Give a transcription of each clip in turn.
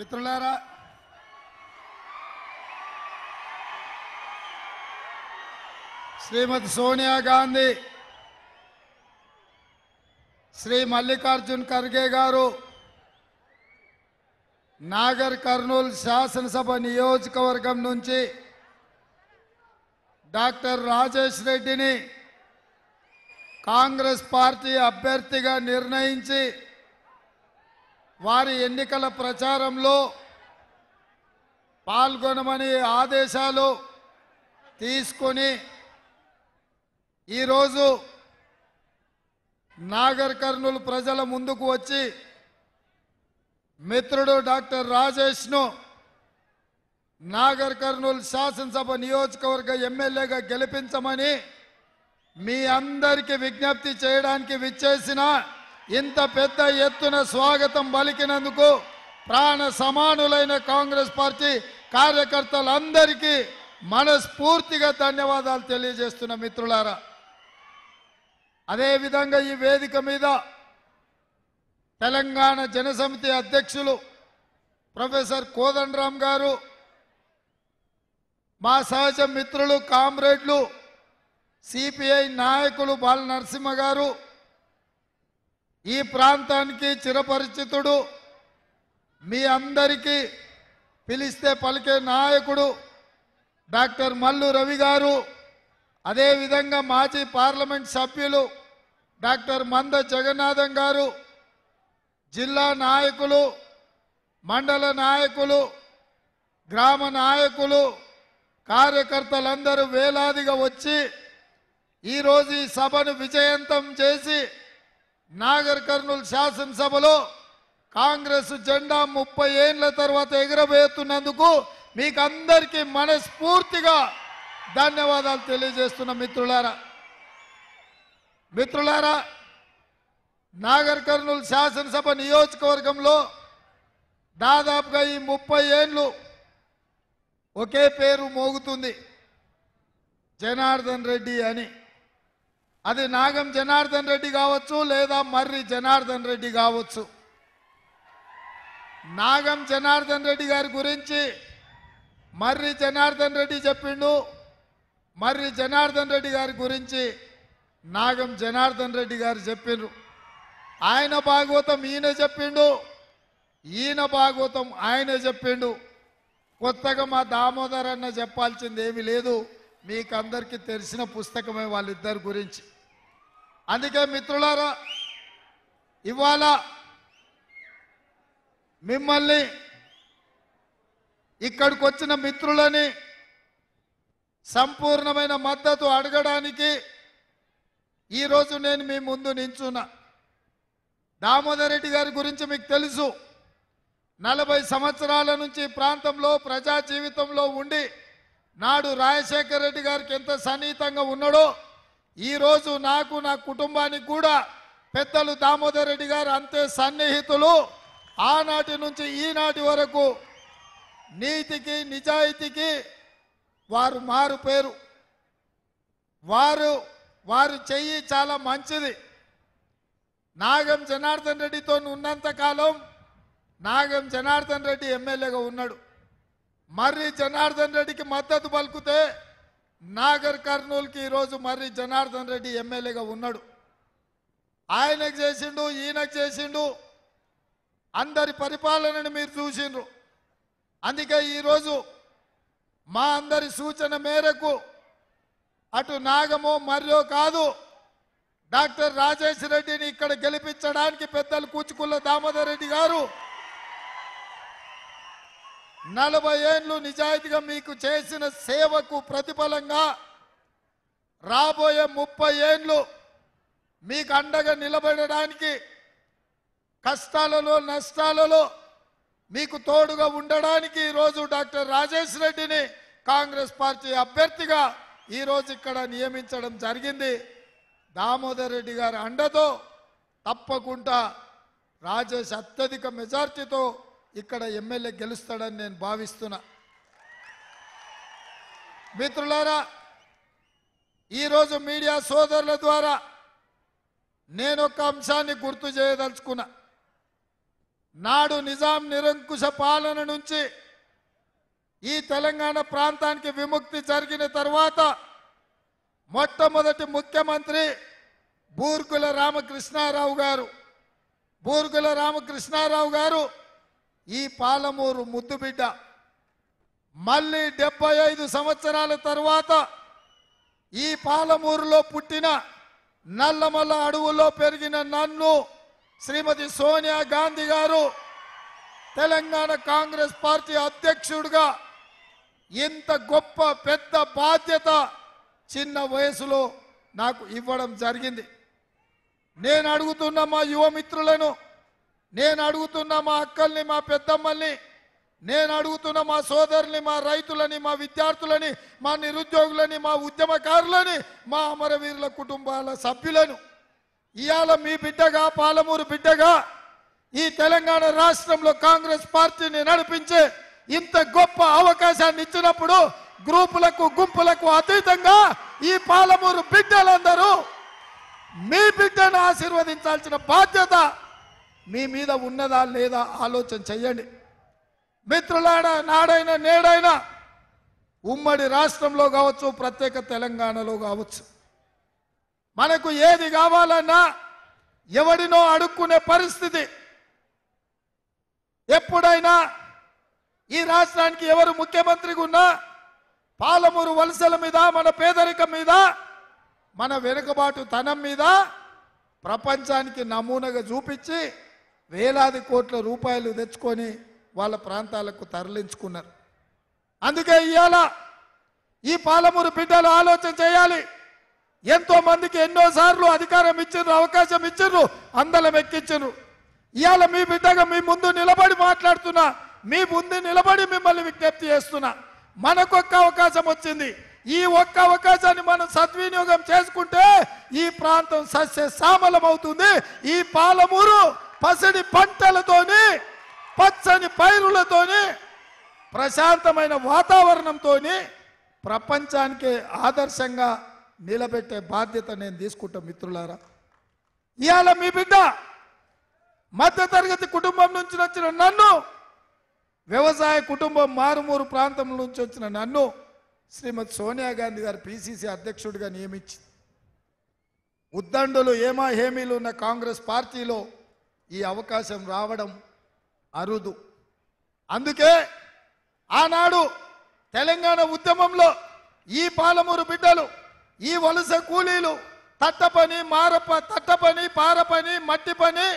మిత్రులారా శ్రీమతి సోనియా గాంధీ శ్రీ మల్లికార్జున్ ఖర్గే గారు నాగర్ కర్నూలు శాసనసభ నియోజకవర్గం నుంచి డాక్టర్ రాజేష్ రెడ్డిని కాంగ్రెస్ పార్టీ అభ్యర్థిగా నిర్ణయించి వారి ఎన్నికల ప్రచారంలో పాల్గొనమని ఆదేశాలు తీసుకొని ఈరోజు నాగర్ కర్నూలు ప్రజల ముందుకు వచ్చి మిత్రుడు డాక్టర్ రాజేష్ను నాగర్ కర్నూలు శాసనసభ నియోజకవర్గ ఎమ్మెల్యేగా గెలిపించమని మీ అందరికీ విజ్ఞప్తి చేయడానికి విచ్చేసిన ఇంత పెద్ద ఎత్తున స్వాగతం పలికినందుకు ప్రాణ సమానులైన కాంగ్రెస్ పార్టీ కార్యకర్తలందరికీ మనస్ఫూర్తిగా ధన్యవాదాలు తెలియజేస్తున్న మిత్రులారా అదేవిధంగా ఈ వేదిక మీద తెలంగాణ జనసమితి అధ్యక్షులు ప్రొఫెసర్ కోదండరామ్ గారు మా సహజ మిత్రులు కామ్రేడ్లు సిపిఐ నాయకులు బాల నరసింహ గారు ఈ ప్రాంతానికి చిరపరిచితుడు మీ అందరికీ పిలిస్తే పలికే నాయకుడు డాక్టర్ మల్లు రవి గారు అదేవిధంగా మాజీ పార్లమెంట్ సభ్యులు డాక్టర్ మంద జగన్నాథం గారు జిల్లా నాయకులు మండల నాయకులు గ్రామ నాయకులు కార్యకర్తలందరూ వేలాదిగా వచ్చి ఈరోజు ఈ సభను విజయంతం చేసి నాగర్ కర్నూలు శాసనసభలో కాంగ్రెస్ జెండా ముప్పై ఏండ్ల తర్వాత ఎగరవేస్తున్నందుకు మీకు అందరికీ మనస్ఫూర్తిగా ధన్యవాదాలు తెలియజేస్తున్న మిత్రులారా మిత్రులారా నాగర్ కర్నూలు శాసనసభ నియోజకవర్గంలో దాదాపుగా ఈ ముప్పై ఏండ్లు ఒకే పేరు మోగుతుంది జనార్దన్ రెడ్డి అని అది నాగం జనార్దన్ రెడ్డి కావచ్చు లేదా మర్రి జనార్దన్ రెడ్డి కావచ్చు నాగం జనార్దన్ రెడ్డి గారి గురించి మర్రి జనార్దన్ రెడ్డి చెప్పిండు మర్రి జనార్దన్ రెడ్డి గారి గురించి నాగం జనార్దన్ రెడ్డి గారు చెప్పిండ్రు ఆయన భాగవతం ఈయన చెప్పిండు ఈయన భాగవతం ఆయన చెప్పిండు కొత్తగా మా దామోదర్ అన్న చెప్పాల్సింది ఏమీ లేదు మీకు అందరికీ తెలిసిన పుస్తకమే వాళ్ళిద్దరి గురించి అందుకే మిత్రులారా ఇవాళ మిమ్మల్ని ఇక్కడికి వచ్చిన మిత్రులని సంపూర్ణమైన మద్దతు అడగడానికి ఈరోజు నేను మీ ముందు నించున్నా దామోదర్ రెడ్డి గారి గురించి మీకు తెలుసు నలభై సంవత్సరాల నుంచి ప్రాంతంలో ప్రజా జీవితంలో ఉండి నాడు రాజశేఖర రెడ్డి గారికి ఎంత సన్నిహితంగా ఉన్నాడో ఈరోజు నాకు నా కుటుంబానికి కూడా పెద్దలు దామోదర్ రెడ్డి గారు అంతే సన్నిహితులు ఆనాటి నుంచి ఈనాటి వరకు నీతికి నిజాయితీకి వారు మారు పేరు వారు వారు చెయ్యి చాలా మంచిది నాగం జనార్దన్ రెడ్డితో ఉన్నంతకాలం నాగం జనార్దన్ రెడ్డి ఎమ్మెల్యేగా ఉన్నాడు మర్రి జనార్దన్ రెడ్డికి మద్దతు పలుకుతే నాగర్ కర్నూలుకి ఈరోజు మర్రి జనార్దన్ రెడ్డి ఎమ్మెల్యేగా ఉన్నాడు ఆయనకు చేసిండు ఈయనకు చేసిండు అందరి పరిపాలనను మీరు చూసిండ్రు అందుకే ఈరోజు మా అందరి సూచన మేరకు అటు నాగమో మర్రో కాదు డాక్టర్ రాజేష్ రెడ్డిని ఇక్కడ గెలిపించడానికి పెద్దలు కూచుకుల్ల దామోదర్ రెడ్డి గారు నలభై ఏళ్ళు నిజాయితీగా మీకు చేసిన సేవకు ప్రతిఫలంగా రాబోయే ముప్పై ఏళ్ళు మీకు అండగా నిలబడడానికి కష్టాలలో నష్టాలలో మీకు తోడుగా ఉండడానికి ఈరోజు డాక్టర్ రాజేష్ రెడ్డిని కాంగ్రెస్ పార్టీ అభ్యర్థిగా ఈరోజు ఇక్కడ నియమించడం జరిగింది దామోదర్ రెడ్డి గారి అండతో తప్పకుండా రాజేష్ అత్యధిక మెజార్టీతో ఇక్కడ ఎమ్మెల్యే గెలుస్తాడని నేను భావిస్తున్నా మిత్రులారా ఈరోజు మీడియా సోదరుల ద్వారా నేను ఒక అంశాన్ని గుర్తు చేయదలుచుకున్నా నాడు నిజాం నిరంకుశ పాలన నుంచి ఈ తెలంగాణ ప్రాంతానికి విముక్తి జరిగిన తర్వాత మొట్టమొదటి ముఖ్యమంత్రి బూర్గుల రామకృష్ణారావు గారు బూర్గుల రామకృష్ణారావు గారు ఈ పాలమూరు ముద్దుబిడ్డ మళ్ళీ డెబ్బై ఐదు సంవత్సరాల తర్వాత ఈ పాలమూరులో పుట్టిన నల్లమల్ల అడవుల్లో పెరిగిన నన్ను శ్రీమతి సోనియా గాంధీ గారు తెలంగాణ కాంగ్రెస్ పార్టీ అధ్యక్షుడిగా ఇంత గొప్ప పెద్ద బాధ్యత చిన్న వయసులో నాకు ఇవ్వడం జరిగింది నేను అడుగుతున్న మా యువమిత్రులను నేను అడుగుతున్న మా అక్కల్ని మా పెద్దమ్మల్ని నేను అడుగుతున్న మా సోదరుని మా రైతులని మా విద్యార్థులని మా నిరుద్యోగులని మా ఉద్యమకారులని మా అమరవీరుల కుటుంబాల సభ్యులను ఇవాళ మీ బిడ్డగా పాలమూరు బిడ్డగా ఈ తెలంగాణ రాష్ట్రంలో కాంగ్రెస్ పార్టీని నడిపించే ఇంత గొప్ప అవకాశాన్ని ఇచ్చినప్పుడు గ్రూపులకు గుంపులకు అతీతంగా ఈ పాలమూరు బిడ్డలందరూ మీ బిడ్డను ఆశీర్వదించాల్సిన బాధ్యత మీ మీద ఉన్నదా లేదా ఆలోచన చెయ్యండి మిత్రులాడా నాడైనా నేడైనా ఉమ్మడి రాష్ట్రంలో కావచ్చు ప్రత్యేక తెలంగాణలో కావచ్చు మనకు ఏది కావాలన్నా ఎవడినో అడుక్కునే పరిస్థితి ఎప్పుడైనా ఈ రాష్ట్రానికి ఎవరు ముఖ్యమంత్రిగా ఉన్నా పాలమూరు వలసల మీద మన పేదరికం మీద మన వెనుకబాటు తనం మీద ప్రపంచానికి నమూనాగా చూపించి వేలాది కోట్ల రూపాయలు తెచ్చుకొని వాళ్ళ ప్రాంతాలకు తరలించుకున్నారు అందుకే ఇవాళ ఈ పాలమూరు బిడ్డలు ఆలోచన చేయాలి ఎంతో మందికి ఎన్నోసార్లు అధికారం ఇచ్చిర్రు అవకాశం ఇచ్చిర్రు అందలం ఎక్కించరు ఇవాళ మీ బిడ్డగా మీ ముందు నిలబడి మాట్లాడుతున్నా మీ ముందు నిలబడి మిమ్మల్ని విజ్ఞప్తి చేస్తున్నా మనకొక్క అవకాశం వచ్చింది ఈ ఒక్క అవకాశాన్ని మనం సద్వినియోగం చేసుకుంటే ఈ ప్రాంతం సస్య సామలం అవుతుంది ఈ పాలమూరు పసిడి పంటలతోని పచ్చని పైరులతోని ప్రశాంతమైన వాతావరణంతో ప్రపంచానికి ఆదర్శంగా నిలబెట్టే బాధ్యత నేను తీసుకుంటా మిత్రులారా ఇవాళ మీ బిడ్డ మధ్యతరగతి కుటుంబం నుంచి వచ్చిన నన్ను వ్యవసాయ కుటుంబం మారుమూరు ప్రాంతం నుంచి వచ్చిన నన్ను శ్రీమతి సోనియా గాంధీ గారు పిసిసి అధ్యక్షుడిగా నియమించింది ఉద్దండులు ఏమా హేమీలు ఉన్న కాంగ్రెస్ పార్టీలో ఈ అవకాశం రావడం అరుదు అందుకే ఆనాడు తెలంగాణ ఉద్యమంలో ఈ పాలమూరు బిడ్డలు ఈ వలస కూలీలు తట్టపని మారప తట్టపని పారపని మట్టి పని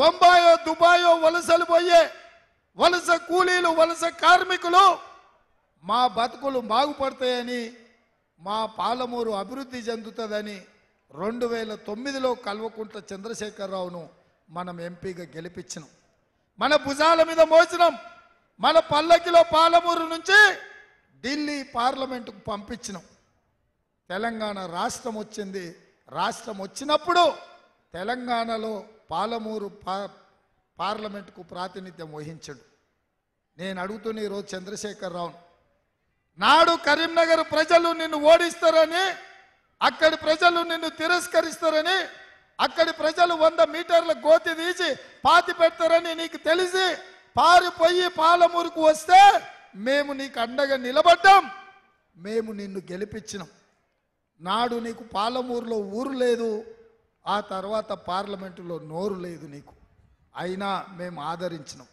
బొంబాయో దుబాయో వలసలు పోయే వలస కూలీలు వలస కార్మికులు మా బతుకులు బాగుపడతాయని మా పాలమూరు అభివృద్ధి చెందుతుందని రెండు వేల తొమ్మిదిలో కల్వకుంట్ల చంద్రశేఖరరావును మనం ఎంపీగా గెలిపించినాం మన భుజాల మీద మోసినాం మన పల్లకిలో పాలమూరు నుంచి ఢిల్లీ పార్లమెంటుకు పంపించినాం తెలంగాణ రాష్ట్రం వచ్చింది రాష్ట్రం వచ్చినప్పుడు తెలంగాణలో పాలమూరు పా పార్లమెంటుకు ప్రాతినిధ్యం వహించడు నేను అడుగుతున్న ఈరోజు చంద్రశేఖరరావును నాడు కరీంనగర్ ప్రజలు నిన్ను ఓడిస్తారని అక్కడి ప్రజలు నిన్ను తిరస్కరిస్తారని అక్కడి ప్రజలు వంద మీటర్ల గోతి తీసి పాతి పెడతారని నీకు తెలిసి పారిపోయి పాలమూరుకు వస్తే మేము నీకు అండగా నిలబడ్డాం మేము నిన్ను గెలిపించినాం నాడు నీకు పాలమూరులో ఊరు లేదు ఆ తర్వాత పార్లమెంటులో నోరు లేదు నీకు అయినా మేము ఆదరించినాం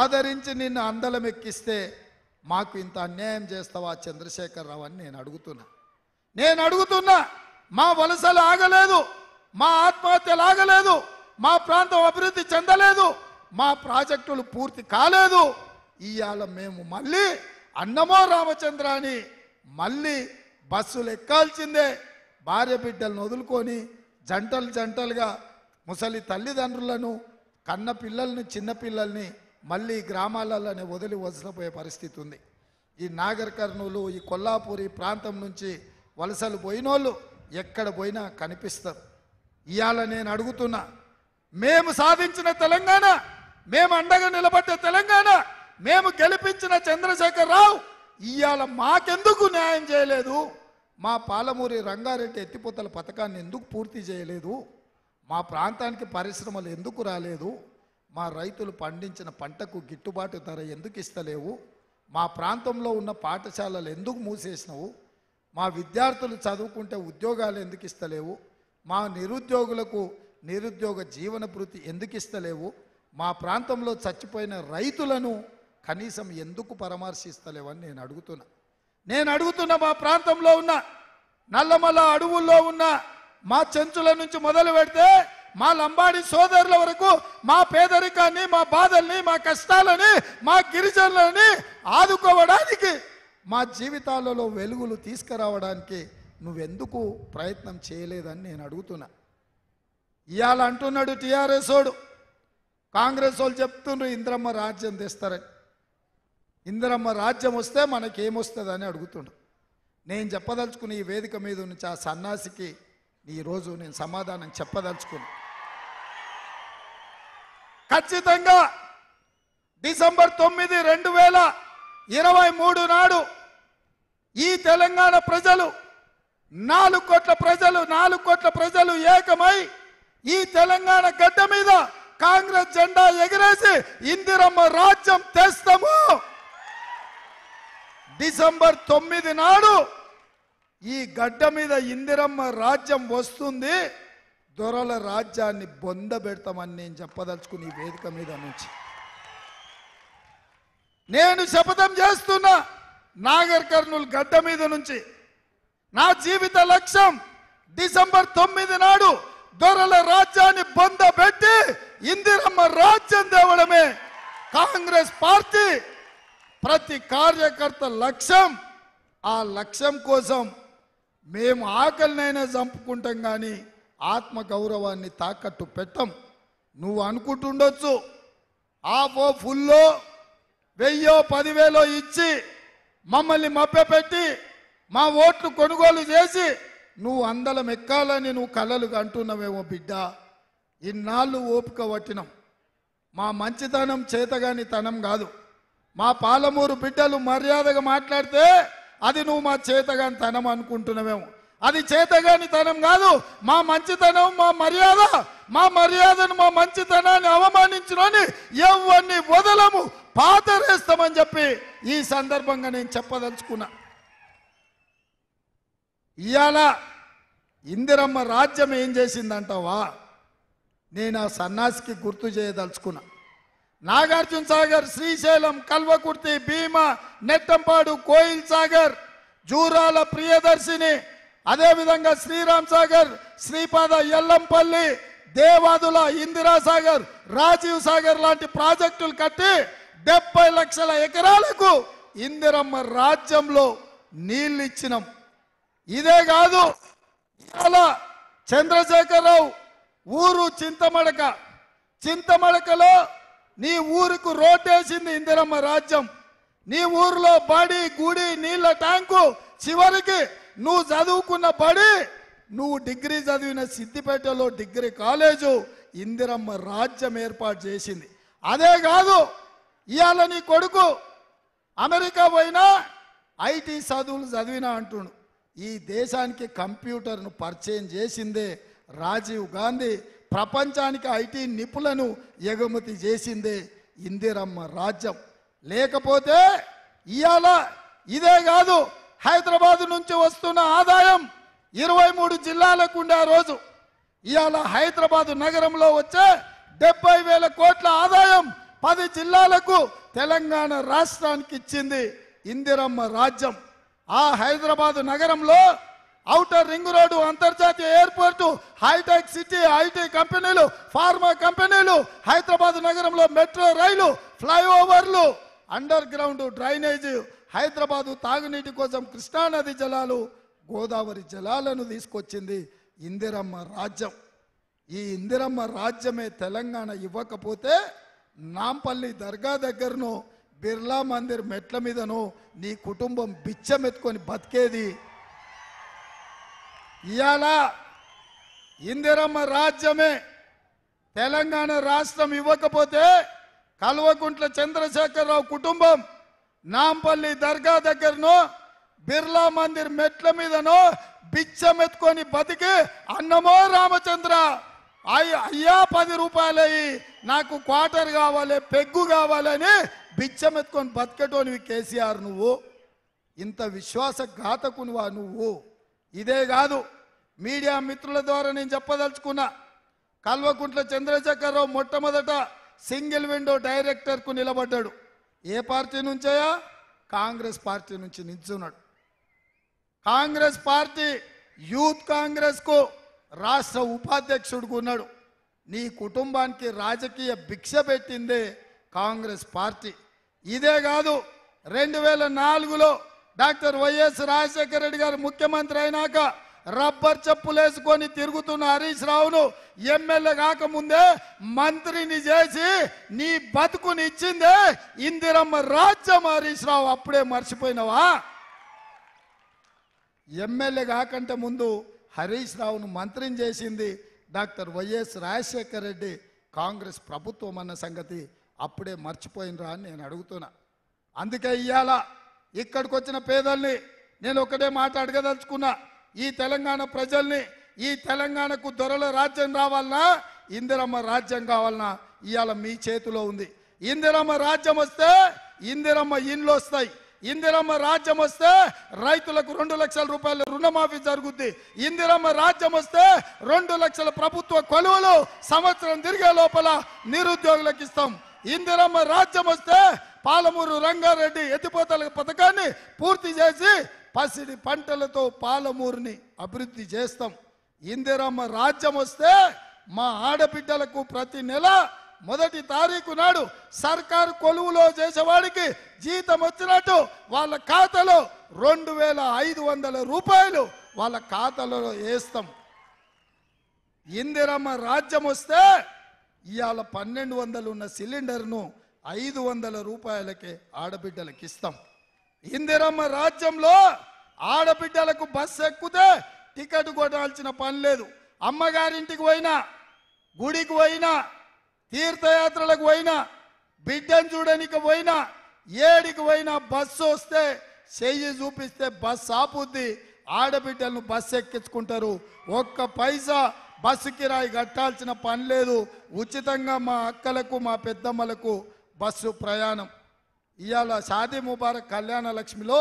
ఆదరించి నిన్ను అందలం ఎక్కిస్తే మాకు ఇంత అన్యాయం చేస్తావా చంద్రశేఖరరావు అని నేను అడుగుతున్నా నేను అడుగుతున్నా మా వలసలు ఆగలేదు మా ఆత్మహత్య లాగలేదు మా ప్రాంతం అభివృద్ధి చెందలేదు మా ప్రాజెక్టులు పూర్తి కాలేదు ఇవాళ మేము మళ్ళీ అన్నమో రామచంద్ర అని మళ్ళీ బస్సులు ఎక్కాల్సిందే భార్య బిడ్డలను వదులుకొని జంటలు జంటలుగా ముసలి తల్లిదండ్రులను కన్న పిల్లల్ని చిన్నపిల్లల్ని మళ్ళీ గ్రామాలలోనే వదిలి వదిలిపోయే పరిస్థితి ఉంది ఈ నాగర్ కర్నూలు ఈ కొల్లాపూర్ ప్రాంతం నుంచి వలసలు పోయినోళ్ళు ఎక్కడ పోయినా కనిపిస్తారు ఇవాళ నేను అడుగుతున్నా మేము సాధించిన తెలంగాణ మేము అండగా నిలబడ్డ తెలంగాణ మేము గెలిపించిన చంద్రశేఖర్ రావు ఇవాళ మాకెందుకు న్యాయం చేయలేదు మా పాలమూరి రంగారెడ్డి ఎత్తిపోతల పథకాన్ని ఎందుకు పూర్తి చేయలేదు మా ప్రాంతానికి పరిశ్రమలు ఎందుకు రాలేదు మా రైతులు పండించిన పంటకు గిట్టుబాటు ధర ఎందుకు ఇస్తలేవు మా ప్రాంతంలో ఉన్న పాఠశాలలు ఎందుకు మూసేసినవు మా విద్యార్థులు చదువుకుంటే ఉద్యోగాలు ఎందుకు ఇస్తలేవు మా నిరుద్యోగులకు నిరుద్యోగ జీవన భృతి ఎందుకు ఇస్తలేవు మా ప్రాంతంలో చచ్చిపోయిన రైతులను కనీసం ఎందుకు పరామర్శిస్తలేవని నేను అడుగుతున్నా నేను అడుగుతున్న మా ప్రాంతంలో ఉన్న నల్లమల అడవుల్లో ఉన్న మా చెంచుల నుంచి మొదలు పెడితే మా లంబాడి సోదరుల వరకు మా పేదరికాన్ని మా బాధల్ని మా కష్టాలని మా గిరిజనులని ఆదుకోవడానికి మా జీవితాలలో వెలుగులు తీసుకురావడానికి నువ్వెందుకు ప్రయత్నం చేయలేదని నేను అడుగుతున్నా ఇవాళ అంటున్నాడు టీఆర్ఎస్ వాడు కాంగ్రెస్ వాళ్ళు చెప్తున్నారు ఇంద్రమ్మ రాజ్యం తెస్తారని ఇంద్రమ్మ రాజ్యం వస్తే మనకేమొస్తుందని అడుగుతుండు నేను చెప్పదలుచుకుని ఈ వేదిక మీద నుంచి ఆ సన్నాసికి ఈరోజు నేను సమాధానం చెప్పదలుచుకుని ఖచ్చితంగా డిసెంబర్ తొమ్మిది రెండు వేల ఇరవై మూడు నాడు ఈ తెలంగాణ ప్రజలు నాలుగు కోట్ల ప్రజలు నాలుగు కోట్ల ప్రజలు ఏకమై ఈ తెలంగాణ గడ్డ మీద కాంగ్రెస్ జెండా ఎగిరేసి ఇందిరమ్మ రాజ్యం తెస్తాము డిసెంబర్ తొమ్మిది నాడు ఈ గడ్డ మీద ఇందిరమ్మ రాజ్యం వస్తుంది దొరల రాజ్యాన్ని బొంద పెడతామని నేను చెప్పదలుచుకుని ఈ వేదిక మీద నుంచి నేను శపథం చేస్తున్నా నాగర్ కర్నూలు గడ్డ మీద నుంచి నా జీవిత లక్ష్యం డిసెంబర్ తొమ్మిది నాడు దొరల రాజ్యాన్ని పెట్టి ఇందిరమ్మ రాజ్యం తేవడమే కాంగ్రెస్ పార్టీ ప్రతి కార్యకర్త లక్ష్యం ఆ లక్ష్యం కోసం మేము ఆకలినైనా చంపుకుంటాం కానీ ఆత్మ గౌరవాన్ని తాకట్టు పెట్టం నువ్వు అనుకుంటుండొచ్చు ఆఫో ఫుల్లో వెయ్యో పదివేలో ఇచ్చి మమ్మల్ని మభ్యపెట్టి మా ఓట్లు కొనుగోలు చేసి నువ్వు అందలం ఎక్కాలని నువ్వు కలలు అంటున్నావేమో బిడ్డ ఇన్నాళ్ళు ఓపిక పట్టినాం మా మంచితనం చేతగాని తనం కాదు మా పాలమూరు బిడ్డలు మర్యాదగా మాట్లాడితే అది నువ్వు మా చేతగాని తనం అనుకుంటున్నావేమో అది చేతగాని తనం కాదు మా మంచితనం మా మర్యాద మా మర్యాదను మా మంచితనాన్ని అవమానించునని ఎవరిని వదలము పాతరేస్తామని చెప్పి ఈ సందర్భంగా నేను చెప్పదలుచుకున్నా ఇవాళ ఇందిరమ్మ రాజ్యం ఏం చేసిందంటావా నేను ఆ సన్నాసికి గుర్తు చేయదలుచుకున్నా నాగార్జున సాగర్ శ్రీశైలం కల్వకుర్తి భీమ నెట్టంపాడు కోయిల్ సాగర్ జూరాల ప్రియదర్శిని అదేవిధంగా శ్రీరామ్ సాగర్ శ్రీపాద ఎల్లంపల్లి దేవాదుల ఇందిరా సాగర్ రాజీవ్ సాగర్ లాంటి ప్రాజెక్టులు కట్టి డెబ్బై లక్షల ఎకరాలకు ఇందిరమ్మ రాజ్యంలో నీళ్ళు ఇచ్చినాం ఇదే కాదు ఇవాళ చంద్రశేఖరరావు ఊరు చింతమడక చింతమడకలో నీ ఊరుకు రోడ్డేసింది ఇందిరమ్మ రాజ్యం నీ ఊరిలో బడి గుడి నీళ్ళ ట్యాంకు చివరికి నువ్వు చదువుకున్న బడి నువ్వు డిగ్రీ చదివిన సిద్దిపేటలో డిగ్రీ కాలేజు ఇందిరమ్మ రాజ్యం ఏర్పాటు చేసింది అదే కాదు ఇవాళ నీ కొడుకు అమెరికా పోయినా ఐటీ చదువులు చదివినా అంటుండు ఈ దేశానికి కంప్యూటర్ను పరిచయం చేసిందే రాజీవ్ గాంధీ ప్రపంచానికి ఐటీ నిపుణులను ఎగుమతి చేసిందే ఇందిరమ్మ రాజ్యం లేకపోతే ఇవాళ ఇదే కాదు హైదరాబాద్ నుంచి వస్తున్న ఆదాయం ఇరవై మూడు జిల్లాలకు ఉండే ఆ రోజు ఇవాళ హైదరాబాదు నగరంలో వచ్చే డెబ్బై వేల కోట్ల ఆదాయం పది జిల్లాలకు తెలంగాణ రాష్ట్రానికి ఇచ్చింది ఇందిరమ్మ రాజ్యం ఆ హైదరాబాద్ నగరంలో ఔటర్ రింగ్ రోడ్డు అంతర్జాతీయ ఎయిర్పోర్టు హైటెక్ సిటీ ఐటీ కంపెనీలు ఫార్మా కంపెనీలు హైదరాబాద్ నగరంలో మెట్రో రైలు ఫ్లైఓవర్లు అండర్ గ్రౌండ్ డ్రైనేజ్ హైదరాబాదు తాగునీటి కోసం కృష్ణానది జలాలు గోదావరి జలాలను తీసుకొచ్చింది ఇందిరమ్మ రాజ్యం ఈ ఇందిరమ్మ రాజ్యమే తెలంగాణ ఇవ్వకపోతే నాంపల్లి దర్గా దగ్గరను బిర్లా మందిర్ మెట్ల మీదను నీ కుటుంబం బిచ్చమెత్తుకొని బతికేది ఇవాళ ఇందిరమ్మ రాజ్యమే తెలంగాణ రాష్ట్రం ఇవ్వకపోతే కల్వకుంట్ల చంద్రశేఖరరావు కుటుంబం నాంపల్లి దర్గా దగ్గరను బిర్లా మందిర్ మెట్ల మీదను బిచ్చమెత్తుకొని బతికి అన్నమో రామచంద్ర అయ్యా పది రూపాయలయ్యి నాకు క్వార్టర్ కావాలి పెగ్గు కావాలని బిచ్చమెత్తుకొని బతికటోనివి కేసీఆర్ నువ్వు ఇంత విశ్వాసఘాతకునివా నువ్వు ఇదే కాదు మీడియా మిత్రుల ద్వారా నేను చెప్పదలుచుకున్నా కల్వకుంట్ల చంద్రశేఖరరావు మొట్టమొదట సింగిల్ విండో డైరెక్టర్కు నిలబడ్డాడు ఏ పార్టీ నుంచయా కాంగ్రెస్ పార్టీ నుంచి నిల్చున్నాడు కాంగ్రెస్ పార్టీ యూత్ కాంగ్రెస్కు రాష్ట్ర ఉపాధ్యక్షుడుగా ఉన్నాడు నీ కుటుంబానికి రాజకీయ భిక్ష పెట్టిందే కాంగ్రెస్ పార్టీ ఇదే కాదు రెండు వేల నాలుగులో డాక్టర్ వైఎస్ రాజశేఖర రెడ్డి గారు ముఖ్యమంత్రి అయినాక రబ్బర్ చెప్పులేసుకొని తిరుగుతున్న హరీష్ రావును ఎమ్మెల్యే కాకముందే మంత్రిని చేసి నీ బతుకుని ఇచ్చిందే ఇందిరమ్మ రాజ్యం హరీష్ రావు అప్పుడే మర్చిపోయినవా ఎమ్మెల్యే కాకంటే ముందు హరీష్ రావును మంత్రిని చేసింది డాక్టర్ వైఎస్ రాజశేఖర రెడ్డి కాంగ్రెస్ ప్రభుత్వం అన్న సంగతి అప్పుడే మర్చిపోయినరా అని నేను అడుగుతున్నా అందుకే ఇయ్యాల ఇక్కడికి వచ్చిన పేదల్ని నేను ఒకటే మాట అడగదలుచుకున్నా ఈ తెలంగాణ ప్రజల్ని ఈ తెలంగాణకు దొరల రాజ్యం రావాలన్నా ఇందిరమ్మ రాజ్యం కావాలన్నా ఇవాళ మీ చేతిలో ఉంది ఇందిరమ్మ రాజ్యం వస్తే ఇందిరమ్మ ఇండ్లు వస్తాయి ఇందిరమ్మ రాజ్యం వస్తే రైతులకు రెండు లక్షల రూపాయల రుణమాఫీ జరుగుద్ది ఇందిరమ్మ రాజ్యం వస్తే రెండు లక్షల ప్రభుత్వ కొలువులు సంవత్సరం తిరిగే లోపల నిరుద్యోగులకు ఇస్తాం ఇందిరమ్మ రాజ్యం వస్తే పాలమూరు రంగారెడ్డి ఎత్తిపోతల పథకాన్ని పూర్తి చేసి పసిడి పంటలతో పాలమూరుని అభివృద్ధి చేస్తాం ఇందిరమ్మ రాజ్యం వస్తే మా ఆడబిడ్డలకు ప్రతి నెల మొదటి తారీఖు నాడు సర్కారు కొలువులో చేసేవాడికి జీతం వచ్చినట్టు వాళ్ళ ఖాతాలో రెండు వేల ఐదు వందల రూపాయలు వాళ్ళ ఖాతాలో వేస్తాం ఇందిరమ్మ రాజ్యం వస్తే ఇవాళ పన్నెండు వందలు ఉన్న సిలిండర్ను ఐదు వందల రూపాయలకే ఆడబిడ్డలకు ఇస్తాం ఇందిరమ్మ రాజ్యంలో ఆడబిడ్డలకు బస్సు ఎక్కితే టికెట్ కొట్టాల్సిన పని లేదు అమ్మగారింటికి పోయినా గుడికి పోయినా తీర్థయాత్రలకు పోయినా బిడ్డను చూడనికి పోయినా ఏడికి పోయినా బస్సు వస్తే చెయ్యి చూపిస్తే బస్సు ఆపుద్ది ఆడబిడ్డలను బస్సు ఎక్కించుకుంటారు ఒక్క పైసా బస్సు కిరాయి కట్టాల్సిన పని లేదు ఉచితంగా మా అక్కలకు మా పెద్దమ్మలకు బస్సు ప్రయాణం ఇవాళ షాదీ ముబారక్ కళ్యాణ లక్ష్మిలో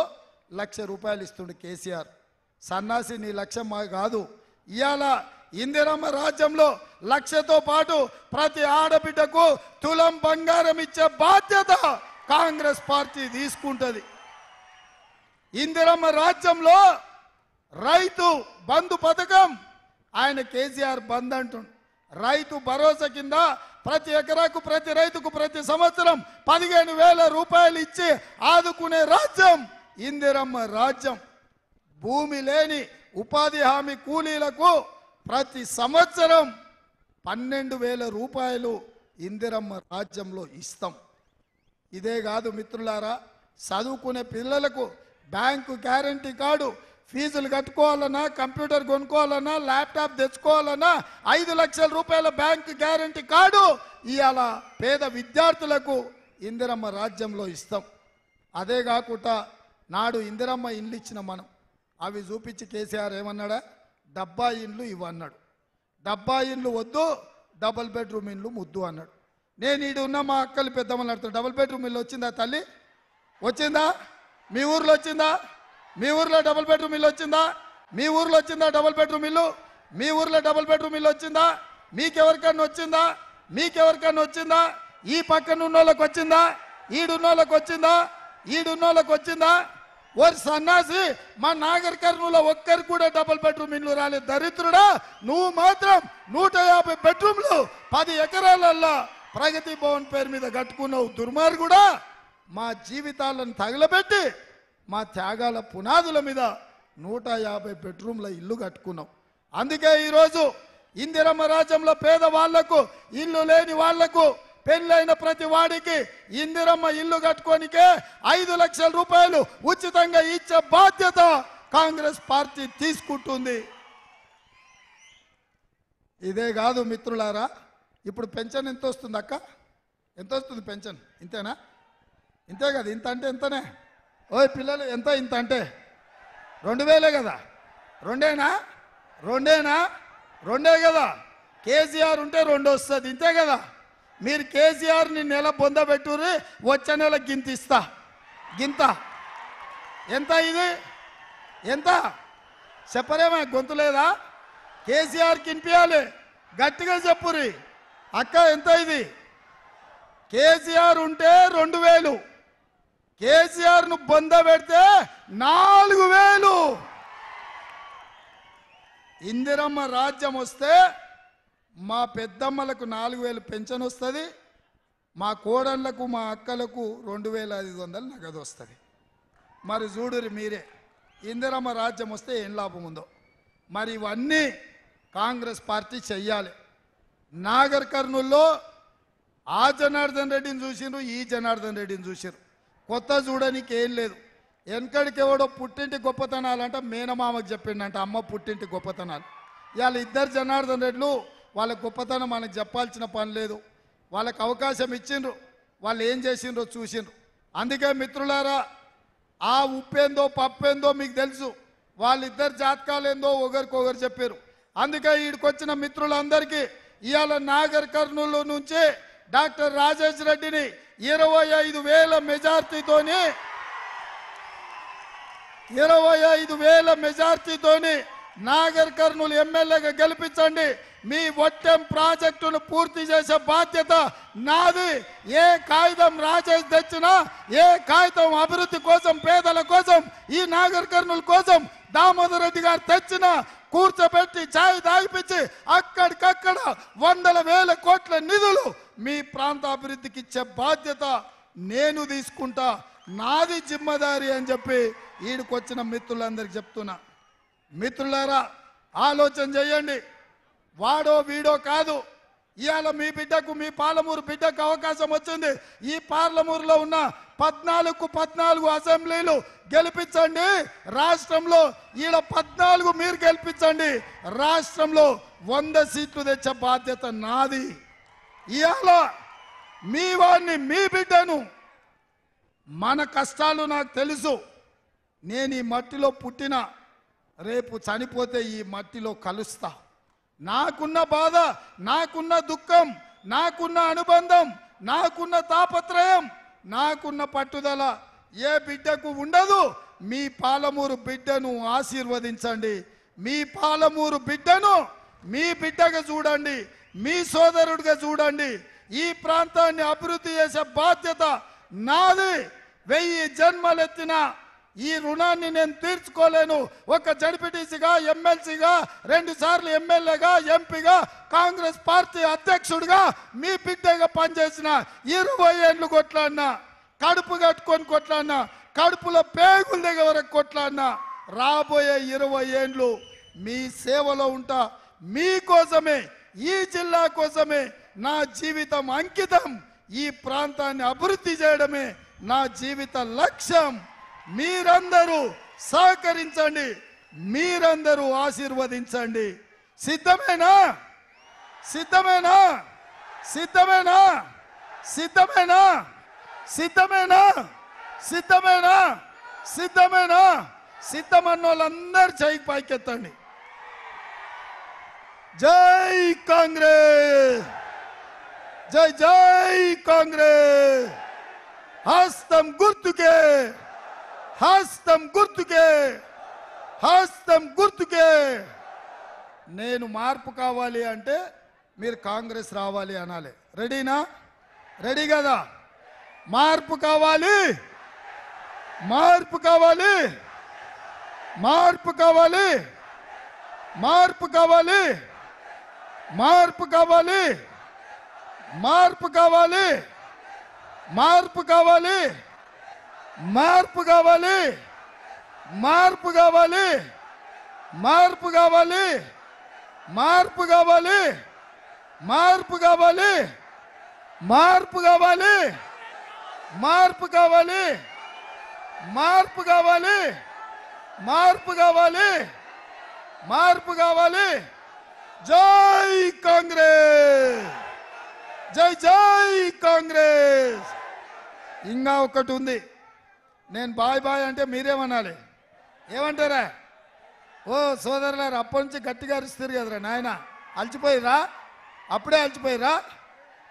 లక్ష రూపాయలు ఇస్తుండే కేసీఆర్ సన్నాసి నీ లక్ష్యం మా కాదు ఇవాళ ఇందిరమ్మ రాజ్యంలో లక్షతో పాటు ప్రతి ఆడబిడ్డకు తులం బంగారం ఇచ్చే బాధ్యత కాంగ్రెస్ పార్టీ తీసుకుంటుంది ఇందిరమ్మ రాజ్యంలో రైతు బంధు పథకం ఆయన కేసీఆర్ బంద్ అంటుండు రైతు భరోసా కింద ప్రతి ఎకరాకు ప్రతి రైతుకు ప్రతి సంవత్సరం పదిహేను వేల రూపాయలు ఇచ్చి ఆదుకునే రాజ్యం ఇందిరమ్మ రాజ్యం భూమి లేని ఉపాధి హామీ కూలీలకు ప్రతి సంవత్సరం పన్నెండు వేల రూపాయలు ఇందిరమ్మ రాజ్యంలో ఇస్తాం ఇదే కాదు మిత్రులారా చదువుకునే పిల్లలకు బ్యాంకు గ్యారంటీ కార్డు ఫీజులు కట్టుకోవాలన్నా కంప్యూటర్ కొనుక్కోవాలన్నా ల్యాప్టాప్ తెచ్చుకోవాలన్నా ఐదు లక్షల రూపాయల బ్యాంక్ గ్యారంటీ కార్డు ఇవాళ పేద విద్యార్థులకు ఇందిరమ్మ రాజ్యంలో ఇస్తాం అదే కాకుండా నాడు ఇందిరమ్మ ఇండ్లు ఇచ్చిన మనం అవి చూపించి కేసీఆర్ ఏమన్నాడా డబ్బా ఇండ్లు ఇవ్వన్నాడు డబ్బా ఇండ్లు వద్దు డబుల్ బెడ్రూమ్ ఇండ్లు ముద్దు అన్నాడు నేను ఇటు ఉన్న మా అక్కలు పెద్దమ్మని అడుగుతాడు డబుల్ బెడ్రూమ్ ఇల్లు వచ్చిందా తల్లి వచ్చిందా మీ ఊర్లో వచ్చిందా మీ ఊర్లో డబుల్ బెడ్రూమ్ ఇల్లు వచ్చిందా మీ ఊర్లో వచ్చిందా డబుల్ బెడ్రూమ్ ఇల్లు మీ ఊర్లో డబుల్ బెడ్రూమ్ ఇల్లు వచ్చిందా మీకెవరికన్నా వచ్చిందా మీకెవరికన్నా వచ్చిందా ఈ పక్కన ఉన్నోళ్ళకి వచ్చిందా ఈడున్నోళ్ళకి వచ్చిందా ఈడున్నోళ్ళకి వచ్చిందా ఓరి సన్నాసి మా నాగర్ కర్నూలు ఒక్కరు కూడా డబుల్ బెడ్రూమ్ ఇల్లు రాలేదు దరిద్రుడా నువ్వు మాత్రం నూట యాభై బెడ్రూమ్లు పది ఎకరాలల్లో ప్రగతి భవన్ పేరు మీద కట్టుకున్నావు దుర్మార్గుడా మా జీవితాలను తగలబెట్టి మా త్యాగాల పునాదుల మీద నూట యాభై బెడ్రూమ్ల ఇల్లు కట్టుకున్నాం అందుకే ఈరోజు ఇందిరమ్మ రాజ్యంలో పేదవాళ్లకు ఇల్లు లేని వాళ్లకు పెళ్ళైన ప్రతి వాడికి ఇందిరమ్మ ఇల్లు కట్టుకోనికే ఐదు లక్షల రూపాయలు ఉచితంగా ఇచ్చే బాధ్యత కాంగ్రెస్ పార్టీ తీసుకుంటుంది ఇదే కాదు మిత్రులారా ఇప్పుడు పెన్షన్ ఎంత వస్తుంది అక్క ఎంత వస్తుంది పెన్షన్ ఇంతేనా ఇంతే కదా ఇంత అంటే ఇంతనే ఓయ్ పిల్లలు ఎంత ఇంత అంటే రెండు వేలే కదా రెండేనా రెండేనా రెండే కదా కేసీఆర్ ఉంటే రెండు వస్తుంది ఇంతే కదా మీరు కేసీఆర్ని నెల పొందబెట్టుర్రి వచ్చే నెల గింత ఇస్తా గింత ఎంత ఇది ఎంత చెప్పరేమా గొంతు లేదా కేసీఆర్ కినిపించాలి గట్టిగా చెప్పురి అక్క ఎంత ఇది కేసీఆర్ ఉంటే రెండు వేలు కేసీఆర్ ను బొంద పెడితే నాలుగు వేలు ఇందిరమ్మ రాజ్యం వస్తే మా పెద్దమ్మలకు నాలుగు వేలు పెన్షన్ వస్తుంది మా కోడళ్లకు మా అక్కలకు రెండు వేల ఐదు వందలు నగదు వస్తుంది మరి చూడురి మీరే ఇందిరమ్మ రాజ్యం వస్తే ఏం లాభం ఉందో మరి ఇవన్నీ కాంగ్రెస్ పార్టీ చెయ్యాలి నాగర్ కర్నూల్లో ఆ జనార్దన్ రెడ్డిని చూసిరు ఈ జనార్దన్ రెడ్డిని చూసిరు కొత్త చూడనికి ఏం లేదు వెనకడికి ఎవడో పుట్టింటి గొప్పతనాలు అంట మేనమామకు చెప్పిండంట అమ్మ పుట్టింటి గొప్పతనాలు ఇవాళ ఇద్దరు జనార్దన్ రెడ్లు వాళ్ళ గొప్పతనం మనకు చెప్పాల్సిన పని లేదు వాళ్ళకి అవకాశం ఇచ్చిండ్రు వాళ్ళు ఏం చేసిండ్రో చూసిండ్రు అందుకే మిత్రులారా ఆ ఉప్పేందో పప్పేందో మీకు తెలుసు వాళ్ళిద్దరు జాతకాలు ఏందో ఒకరికొకరు చెప్పారు అందుకే ఈడికొచ్చిన మిత్రులందరికీ ఇవాళ నాగర్ కర్నూలు నుంచి డాక్టర్ రాజేష్ రెడ్డిని ఇరవై ఐదు వేల మెజార్టీతోని ఇరవై ఐదు వేల మెజార్టీతోని నాగర్ కర్నూలు ఎమ్మెల్యేగా గెలిపించండి మీ వట్టెం ప్రాజెక్టును పూర్తి చేసే బాధ్యత నాది ఏ కాగితం రాజేష్ తెచ్చినా ఏ కాగితం అభివృద్ధి కోసం పేదల కోసం ఈ నాగర్ కర్నూలు కోసం దామోదర్ రెడ్డి గారు తెచ్చిన కూర్చోబెట్టి ఛాయ్ తాగిపించి అక్కడికక్కడ వందల వేల కోట్ల నిధులు మీ ప్రాంత అభివృద్ధికి ఇచ్చే బాధ్యత నేను తీసుకుంటా నాది జిమ్మదారి అని చెప్పి ఈడికొచ్చిన మిత్రులందరికి చెప్తున్నా మిత్రులారా ఆలోచన చేయండి వాడో వీడో కాదు ఇవాళ మీ బిడ్డకు మీ పాలమూరు బిడ్డకు అవకాశం వచ్చింది ఈ పార్లమూరులో ఉన్న పద్నాలుగు పద్నాలుగు అసెంబ్లీలు గెలిపించండి రాష్ట్రంలో ఈడ పద్నాలుగు మీరు గెలిపించండి రాష్ట్రంలో వంద సీట్లు తెచ్చే బాధ్యత నాది ఇవాళ మీ వాడిని మీ బిడ్డను మన కష్టాలు నాకు తెలుసు నేను ఈ మట్టిలో పుట్టిన రేపు చనిపోతే ఈ మట్టిలో కలుస్తా నాకున్న బాధ నాకున్న దుఃఖం నాకున్న అనుబంధం నాకున్న తాపత్రయం నాకున్న పట్టుదల ఏ బిడ్డకు ఉండదు మీ పాలమూరు బిడ్డను ఆశీర్వదించండి మీ పాలమూరు బిడ్డను మీ బిడ్డగా చూడండి మీ సోదరుడిగా చూడండి ఈ ప్రాంతాన్ని అభివృద్ధి చేసే బాధ్యత నాది వెయ్యి జన్మలెత్తిన ఈ రుణాన్ని నేను తీర్చుకోలేను ఒక జడ్పీటీసీగా ఎమ్మెల్సీగా రెండు సార్లు ఎమ్మెల్యేగా ఎంపీగా కాంగ్రెస్ పార్టీ అధ్యక్షుడిగా మీ బిడ్డగా పనిచేసిన ఇరవై ఏళ్ళు కొట్లాడినా కడుపు కట్టుకొని కొట్లాడినా కడుపులో పేగుల దగ్గర వరకు కొట్లాడినా రాబోయే ఇరవై ఏండ్లు మీ సేవలో ఉంటా మీకోసమే ఈ జిల్లా కోసమే నా జీవితం అంకితం ఈ ప్రాంతాన్ని అభివృద్ధి చేయడమే నా జీవిత లక్ష్యం మీరందరూ సహకరించండి మీరందరూ ఆశీర్వదించండి సిద్ధమేనా సిద్ధమేనా సిద్ధమేనా సిద్ధమేనా సిద్ధమేనా సిద్ధమేనా సిద్ధమేనా సిద్ధమన్న వాళ్ళందరూ చేయి పైకెత్తండి జై కాంగ్రెస్ జై జై కాంగ్రెస్ హస్తం గుర్తుకే హస్తం గుర్తుకే హస్తం గుర్తుకే నేను మార్పు కావాలి అంటే మీరు కాంగ్రెస్ రావాలి అనాలి రెడీనా రెడీ కదా మార్పు కావాలి మార్పు కావాలి మార్పు కావాలి మార్పు కావాలి मारपाली मार्प मारपाली मारपाली मारपाली मारपाली मारपाली मारपाली मारपाली मारपाली मारपाली मारपाली मारपाली జై కాంగ్రెస్ జై జై కాంగ్రెస్ ఇంకా ఒకటి ఉంది నేను బాయ్ బాయ్ అంటే మీరేమనాలి ఏమంటారా ఓ సోదరులారు అప్పటి నుంచి గట్టిగా అరుస్తారు కదరా నాయన అలసిపోయిరా అప్పుడే అలిచిపోయిరా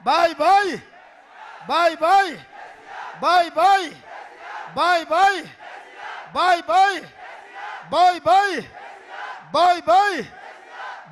బాయ్ బాయ్ బాయ్ బాయ్ బాయ్ బాయ్ బాయ్ బాయ్ బాయ్ బాయ్ బాయ్ బాయ్ బాయ్ బాయ్